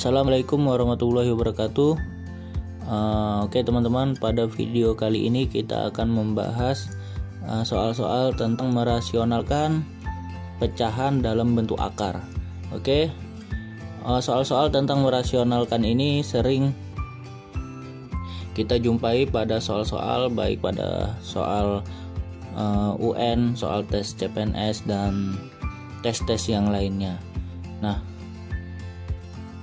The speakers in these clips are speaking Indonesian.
Assalamualaikum warahmatullahi wabarakatuh. Uh, Oke okay, teman-teman, pada video kali ini kita akan membahas eh, soal-soal tentang merasionalkan pecahan dalam bentuk akar. Oke, okay? uh, eh, soal-soal tentang merasionalkan ini sering kita jumpai pada soal-soal baik pada soal uh, UN, soal tes CPNS dan tes-tes yang lainnya. Nah,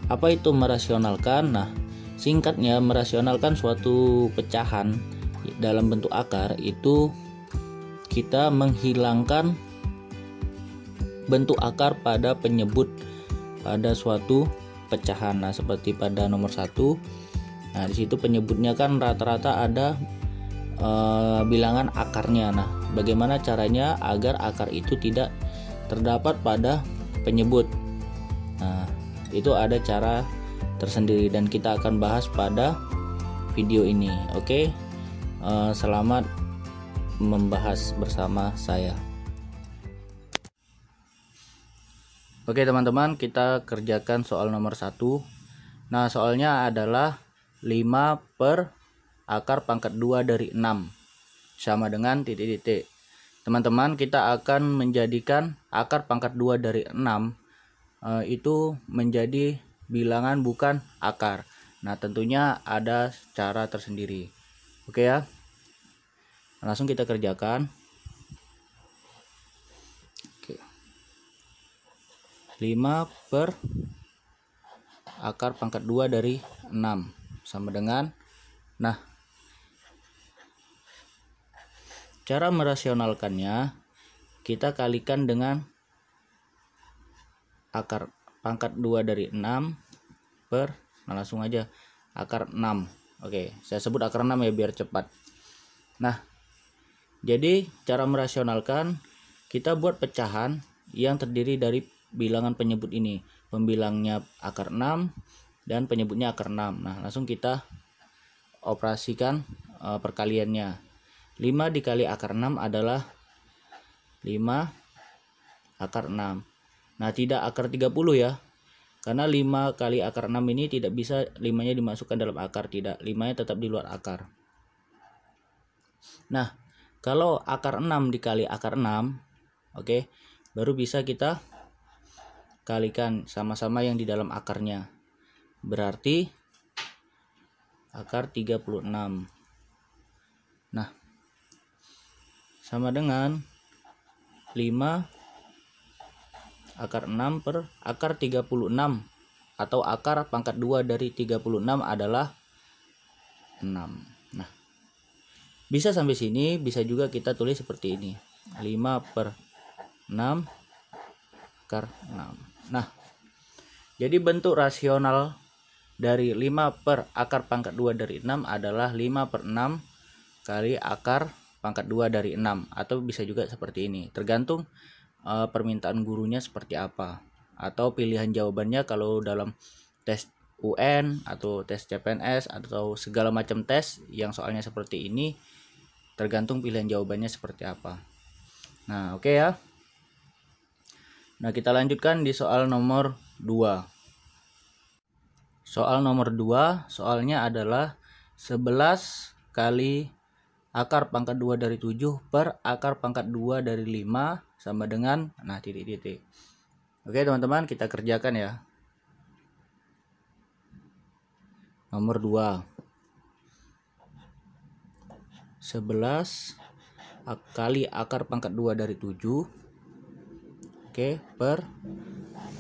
apa itu merasionalkan? Nah, singkatnya merasionalkan suatu pecahan dalam bentuk akar itu kita menghilangkan bentuk akar pada penyebut pada suatu pecahan. Nah, seperti pada nomor satu Nah, di situ penyebutnya kan rata-rata ada e, bilangan akarnya. Nah, bagaimana caranya agar akar itu tidak terdapat pada penyebut? Nah, itu ada cara tersendiri dan kita akan bahas pada video ini oke okay? Eh, selamat membahas bersama saya Oke teman-teman kita kerjakan soal nomor satu. Nah soalnya adalah 5 per akar pangkat 2 dari 6 sama dengan titik-titik Teman-teman kita akan menjadikan akar pangkat 2 dari 6 Eh, itu menjadi bilangan bukan akar. Nah, tentunya ada cara tersendiri. Oke ya. Langsung kita kerjakan. Oke. 5 per akar pangkat 2 dari 6 sama dengan nah cara merasionalkannya kita kalikan dengan akar pangkat 2 dari 6 per nah langsung aja akar 6 oke saya sebut akar 6 ya biar cepat nah jadi cara merasionalkan kita buat pecahan yang terdiri dari bilangan penyebut ini pembilangnya akar 6 dan penyebutnya akar 6 nah langsung kita operasikan e, perkaliannya 5 dikali akar 6 adalah 5 akar 6 Nah, tidak akar 30 ya. Karena 5 kali akar 6 ini tidak bisa 5-nya dimasukkan dalam akar, tidak. 5-nya tetap di luar akar. Nah, kalau akar 6 dikali akar 6, oke, okay, baru bisa kita kalikan sama-sama yang di dalam akarnya. Berarti akar 36. Nah, sama dengan 5 akar 6 per akar 36 atau akar pangkat 2 dari 36 adalah 6. Nah, bisa sampai sini, bisa juga kita tulis seperti ini. 5 per 6 akar 6. Nah, jadi bentuk rasional dari 5 per akar pangkat 2 dari 6 adalah 5 per 6 kali akar pangkat 2 dari 6 atau bisa juga seperti ini tergantung uh, permintaan gurunya seperti apa atau pilihan jawabannya kalau dalam tes UN atau tes CPNS atau segala macam tes yang soalnya seperti ini tergantung pilihan jawabannya seperti apa. Nah, oke okay ya. Nah, kita lanjutkan di soal nomor 2. Soal nomor 2, soalnya adalah 11 kali akar pangkat 2 dari 7 per akar pangkat 2 dari 5 sama dengan nah titik-titik. Oke teman-teman kita kerjakan ya. Nomor 2. 11 kali akar pangkat 2 dari 7 Oke per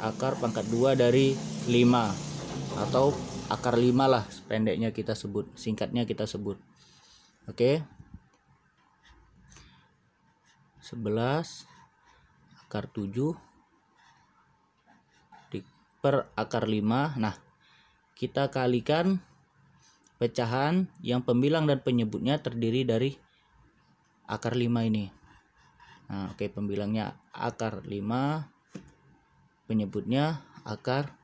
akar pangkat 2 dari 5 atau akar 5 lah pendeknya kita sebut singkatnya kita sebut Oke 11 akar 7 per akar 5 nah kita kalikan pecahan yang pembilang dan penyebutnya terdiri dari akar 5 ini nah oke okay, pembilangnya akar 5 penyebutnya akar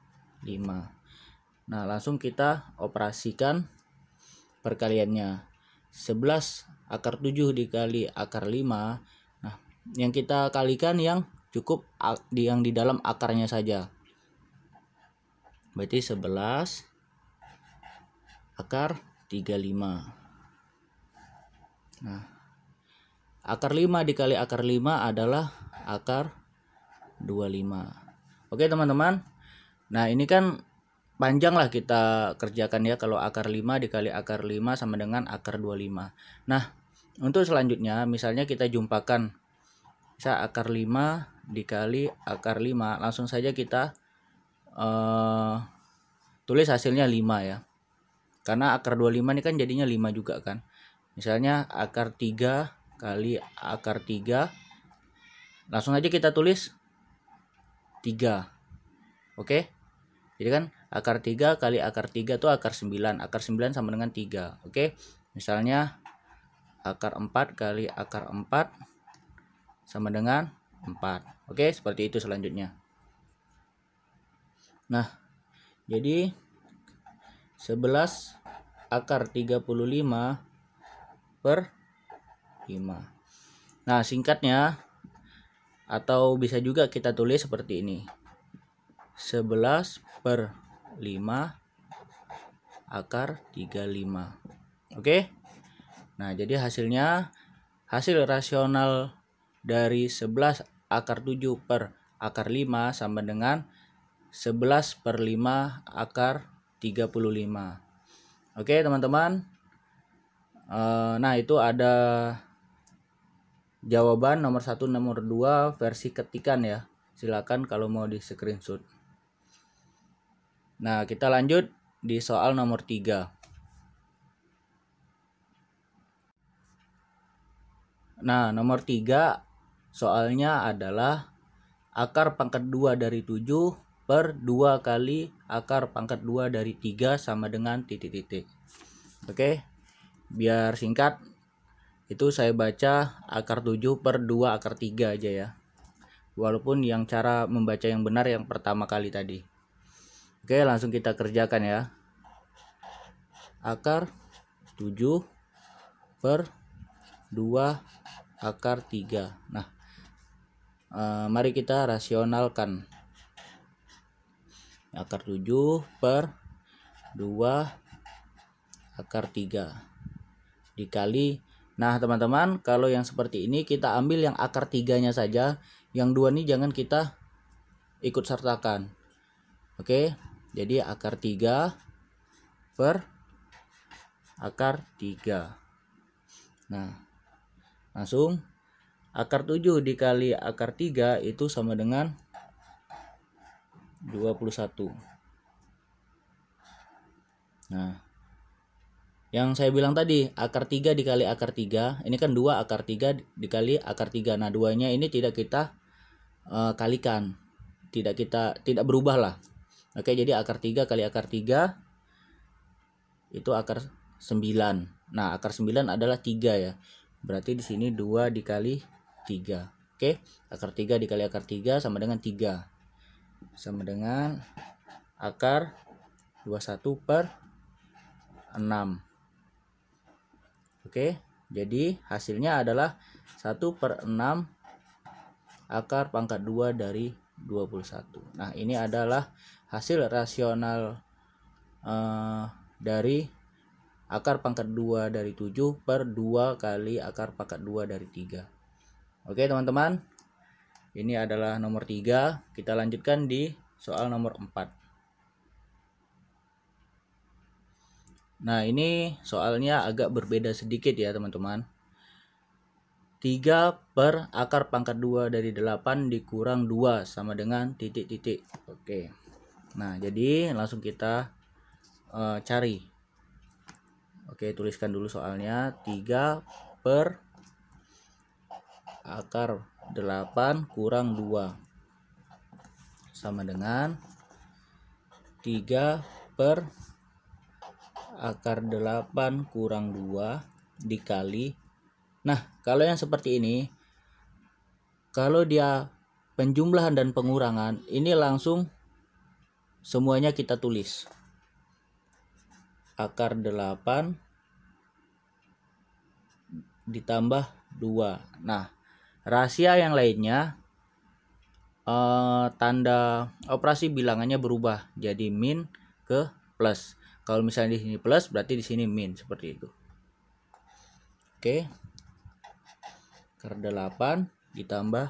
5 nah langsung kita operasikan perkaliannya 11 akar 7 dikali akar 5 yang kita kalikan yang cukup yang di dalam akarnya saja. Berarti 11 akar 35. Nah, akar 5 dikali akar 5 adalah akar 25. Oke, teman-teman. Nah, ini kan panjang lah kita kerjakan ya kalau akar 5 dikali akar 5 sama dengan akar 25. Nah, untuk selanjutnya misalnya kita jumpakan bisa akar 5 dikali akar 5 langsung saja kita uh, tulis hasilnya 5 ya karena akar 25 ini kan jadinya 5 juga kan misalnya akar 3 kali akar 3 langsung aja kita tulis 3 oke jadi kan akar 3 kali akar 3 itu akar 9 akar 9 sama dengan 3 oke misalnya akar 4 kali akar 4 sama dengan 4 oke seperti itu selanjutnya nah jadi 11 akar 35 per 5 nah singkatnya atau bisa juga kita tulis seperti ini 11 per 5 akar 35 oke nah jadi hasilnya hasil rasional dari 11 akar 7 per akar 5 sama dengan 11 per 5 akar 35. Oke teman-teman. Eh, nah itu ada jawaban nomor 1 nomor 2 versi ketikan ya. Silakan kalau mau di screenshot. Nah kita lanjut di soal nomor 3. Nah, nomor 3 Soalnya adalah akar pangkat 2 dari 7 per 2 kali akar pangkat 2 dari 3 sama dengan titik-titik. Oke, biar singkat itu saya baca akar 7 per 2 akar 3 aja ya. Walaupun yang cara membaca yang benar yang pertama kali tadi. Oke, langsung kita kerjakan ya. Akar 7 per 2 akar 3 nah Eh, mari kita rasionalkan akar 7 per 2 akar 3 dikali nah teman-teman kalau yang seperti ini kita ambil yang akar 3 nya saja yang dua ini jangan kita ikut sertakan oke jadi akar 3 per akar 3 nah langsung akar 7 dikali akar 3 itu sama dengan 21 nah yang saya bilang tadi akar 3 dikali akar 3 ini kan 2 akar 3 dikali akar 3 nah duanya ini tidak kita uh, kalikan tidak kita tidak berubah lah oke jadi akar 3 kali akar 3 itu akar 9 nah akar 9 adalah 3 ya berarti di sini 2 dikali 3 oke okay? akar 3 dikali akar 3 sama dengan 3 sama dengan akar 21 per 6 oke okay? jadi hasilnya adalah 1 per 6 akar pangkat 2 dari 21 nah ini adalah hasil rasional uh, dari akar pangkat 2 dari 7 per 2 kali akar pangkat 2 dari 3 Oke teman-teman, ini adalah nomor 3. Kita lanjutkan di soal nomor 4. Nah, ini soalnya agak berbeda sedikit ya, teman-teman. 3 per akar pangkat 2 dari 8 dikurang 2 sama dengan titik-titik. Oke. Nah, jadi langsung kita uh, cari. Oke, tuliskan dulu soalnya. 3 per akar 8 kurang 2 sama dengan 3 per akar 8 kurang 2 dikali nah kalau yang seperti ini kalau dia penjumlahan dan pengurangan ini langsung semuanya kita tulis akar 8 ditambah 2 nah Rahasia yang lainnya uh, tanda operasi bilangannya berubah jadi min ke plus. Kalau misalnya di sini plus berarti di sini min seperti itu. Oke. Ker 8 ditambah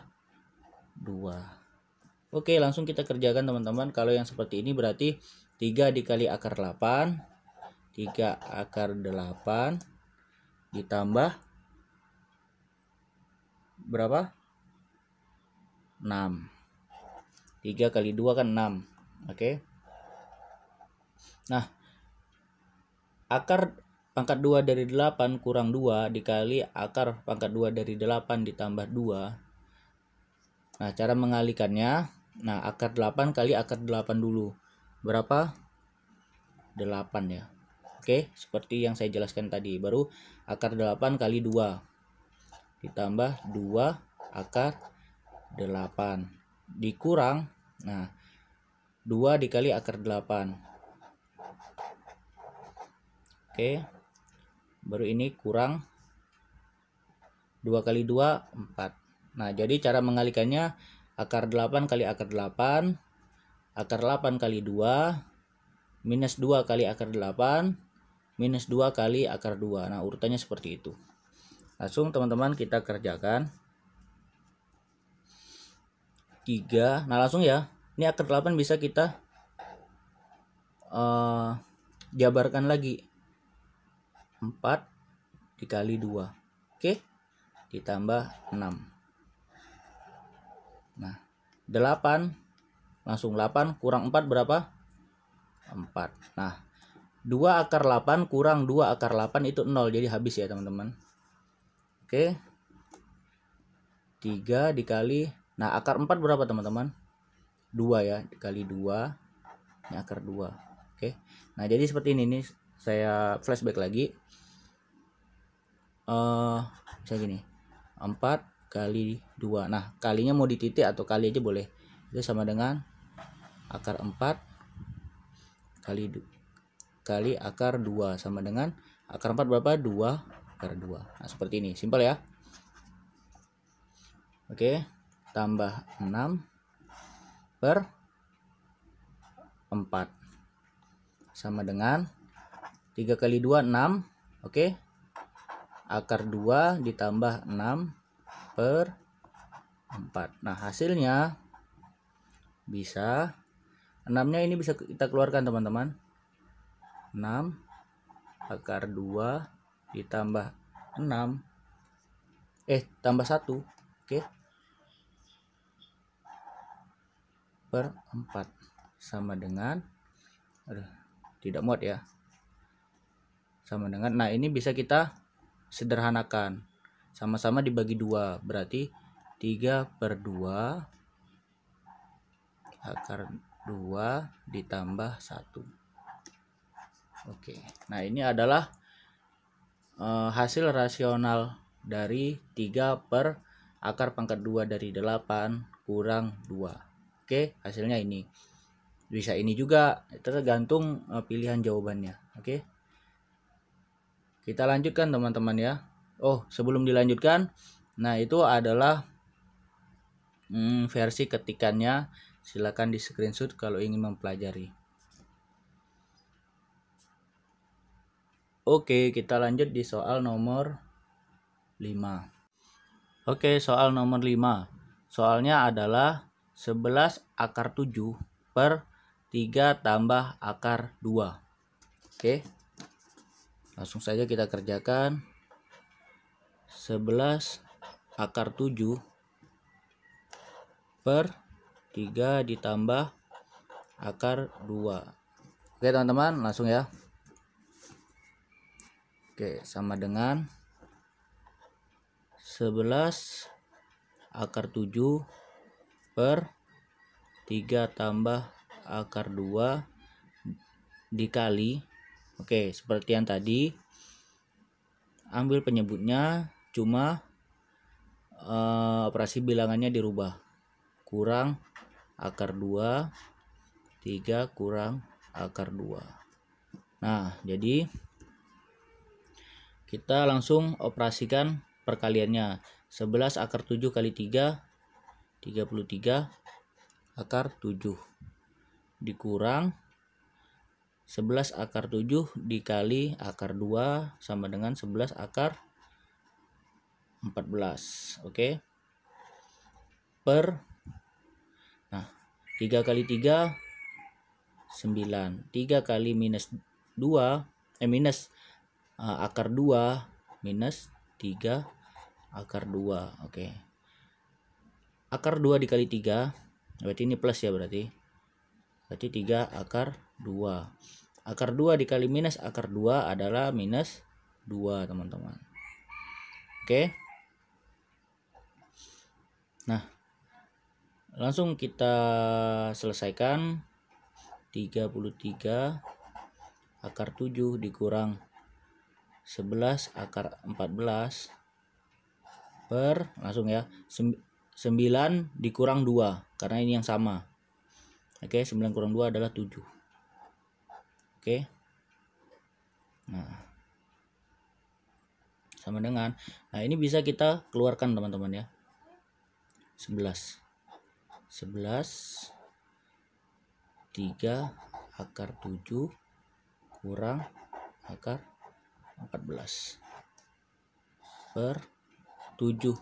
2. Oke, langsung kita kerjakan teman-teman. Kalau yang seperti ini berarti 3 dikali akar 8 3 akar 8 ditambah berapa? 6. 3 kali 2 kan 6. Oke. Okay. Nah, akar pangkat 2 dari 8 kurang 2 dikali akar pangkat 2 dari 8 ditambah 2. Nah, cara mengalikannya, nah akar 8 kali akar 8 dulu. Berapa? 8 ya. Oke, okay. seperti yang saya jelaskan tadi, baru akar 8 kali 2 ditambah 2 akar 8 dikurang nah 2 dikali akar 8 oke baru ini kurang 2 kali 2 4 nah jadi cara mengalikannya akar 8 kali akar 8 akar 8 kali 2 minus 2 kali akar 8 minus 2 kali akar 2 nah urutannya seperti itu langsung teman-teman kita kerjakan 3 nah langsung ya ini akar 8 bisa kita uh, jabarkan lagi 4 dikali 2 oke ditambah 6 nah 8 langsung 8 kurang 4 berapa 4 nah 2 akar 8 kurang 2 akar 8 itu 0 jadi habis ya teman-teman Oke. 3 dikali nah akar 4 berapa teman-teman? 2 ya, dikali 2. Ini akar 2. Oke. Nah, jadi seperti ini nih saya flashback lagi. Eh, uh, saya gini. 4 kali 2. Nah, kalinya mau dititik atau kali aja boleh. Itu sama dengan akar 4 kali kali akar 2 sama dengan akar 4 berapa? 2 per 2 nah seperti ini simpel ya oke tambah 6 per 4 sama dengan 3 kali 2 6 oke akar 2 ditambah 6 per 4 nah hasilnya bisa 6 nya ini bisa kita keluarkan teman-teman 6 akar 2 ditambah 6 eh tambah 1 oke okay. per 4 sama dengan aduh, tidak muat ya sama dengan nah ini bisa kita sederhanakan sama-sama dibagi dua berarti 3 per 2 akar 2 ditambah 1 oke nah ini adalah Eh, hasil rasional dari 3 per akar pangkat 2 dari 8 kurang 2. Oke, hasilnya ini. Bisa ini juga, tergantung eh, pilihan jawabannya. Oke. Kita lanjutkan teman-teman ya. Oh, sebelum dilanjutkan, nah itu adalah hmm, versi ketikannya. Silakan di screenshot kalau ingin mempelajari. Oke, kita lanjut di soal nomor 5. Oke, soal nomor 5. Soalnya adalah 11 akar 7 per 3 tambah akar 2. Oke. Langsung saja kita kerjakan. 11 akar 7 per 3 ditambah akar 2. Oke teman-teman langsung ya. Oke, sama dengan 11 akar 7 per 3 tambah akar 2 dikali. Oke, seperti yang tadi ambil penyebutnya cuma uh, operasi bilangannya dirubah. Kurang akar 2 3 kurang akar 2. Nah, jadi kita langsung operasikan perkaliannya. 11 akar 7 kali 3 33 akar 7 dikurang 11 akar 7 dikali akar 2 sama dengan 11 akar 14 oke okay. per nah 3 kali 3 9 3 kali minus 2 eh minus uh, akar 2 minus 3 akar 2 oke okay. akar 2 dikali 3 berarti ini plus ya berarti berarti 3 akar 2 akar 2 dikali minus akar 2 adalah minus 2 teman-teman oke okay. nah langsung kita selesaikan 33 akar 7 dikurang 11 akar 14 per langsung ya 9 dikurang 2 karena ini yang sama oke 9 kurang 2 adalah 7 oke nah sama dengan nah ini bisa kita keluarkan teman-teman ya 11 11 3 akar 7 kurang akar 14 per 7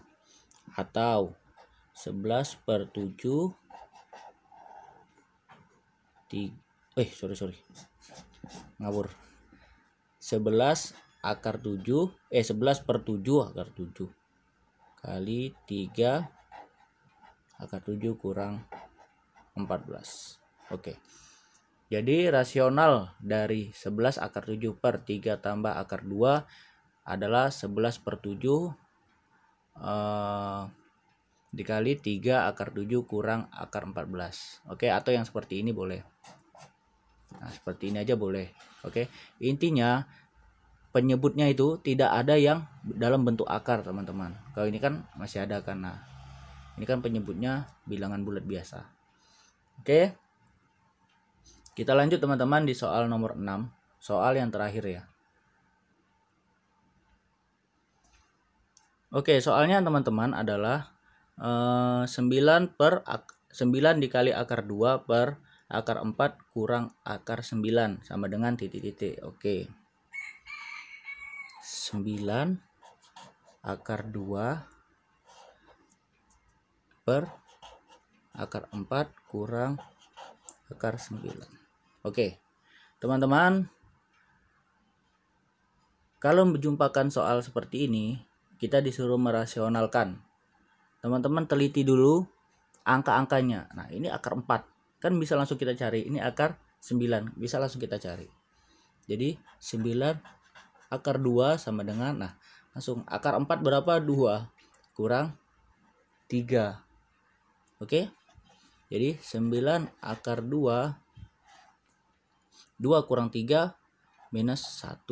atau 11 per 7 3, eh sorry sorry ngabur. 11 akar 7 eh 11 per 7 akar 7 kali 3 akar 7 kurang 14 oke okay. Jadi rasional dari 11 akar 7 per 3 tambah akar 2 adalah 11 per 7 eh, dikali 3 akar 7 kurang akar 14. Oke, atau yang seperti ini boleh. Nah, seperti ini aja boleh. Oke. Intinya penyebutnya itu tidak ada yang dalam bentuk akar, teman-teman. Kalau ini kan masih ada karena ini kan penyebutnya bilangan bulat biasa. Oke. Kita lanjut teman-teman di soal nomor 6, soal yang terakhir ya. Oke, soalnya teman-teman adalah eh, 9 per 9 dikali akar 2 per akar 4 kurang akar 9 sama dengan titik-titik. Oke. 9 akar 2 per akar 4 kurang akar 9. Oke, teman-teman, kalau menjumpakan soal seperti ini, kita disuruh merasionalkan. Teman-teman teliti dulu angka-angkanya. Nah, ini akar 4. Kan bisa langsung kita cari. Ini akar 9. Bisa langsung kita cari. Jadi, 9 akar 2 sama dengan nah, langsung akar 4 berapa? 2 kurang 3. Oke? Jadi, 9 akar 2 sama 2 kurang 3 minus 1.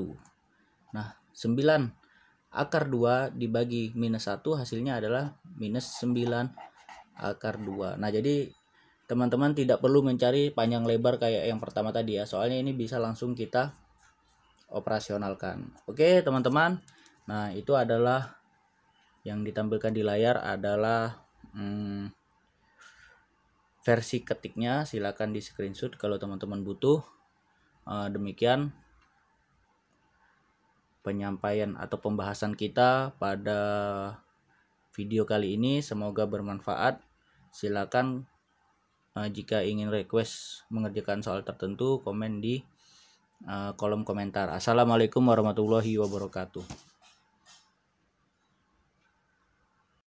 Nah, 9 akar 2 dibagi minus 1 hasilnya adalah minus 9 akar 2. Nah, jadi teman-teman tidak perlu mencari panjang lebar kayak yang pertama tadi ya. Soalnya ini bisa langsung kita operasionalkan. Oke, teman-teman. Nah, itu adalah yang ditampilkan di layar adalah hmm, versi ketiknya. Silakan di screenshot kalau teman-teman butuh. Eh, demikian penyampaian atau pembahasan kita pada video kali ini semoga bermanfaat silakan eh, jika ingin request mengerjakan soal tertentu komen di eh, kolom komentar assalamualaikum warahmatullahi wabarakatuh